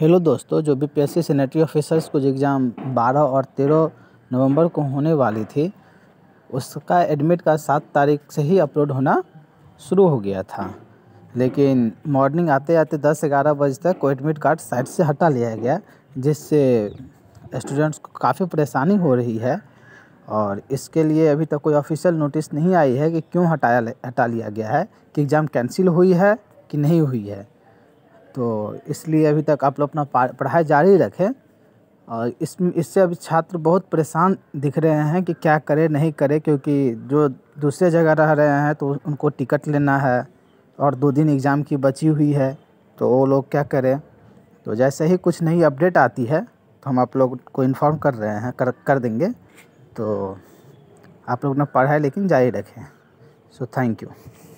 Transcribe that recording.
hello दोस्तों जो B C sanitary officers कुछ एग्ज़ाम 12 और 13 नवंबर को होने वाली थी उसका एडमिट का सात तारीख से ही अपलोड होना शुरू हो गया था लेकिन मॉर्निंग आते आते 10-11 बजे तक को एडमिट कार्ड साइट से हटा लिया गया जिससे स्टूडेंट्स को काफ़ी परेशानी हो रही है और इसके लिए अभी तक कोई ऑफिशियल नोटिस नहीं आई है कि क्यों हटाया हटा लिया गया है कि एग्ज़ाम कैंसिल हुई है कि नहीं हुई है तो इसलिए अभी तक आप लोग अपना पढ़ाई जारी रखें और इस इससे अभी छात्र बहुत परेशान दिख रहे हैं कि क्या करें नहीं करें क्योंकि जो दूसरे जगह रह रहे हैं तो उनको टिकट लेना है और दो दिन एग्ज़ाम की बची हुई है तो वो लोग क्या करें तो जैसे ही कुछ नई अपडेट आती है तो हम आप लोग को इन्फॉर्म कर रहे हैं कर कर देंगे तो आप लोग अपना पढ़ाई लेकिन जारी रखें सो थैंक यू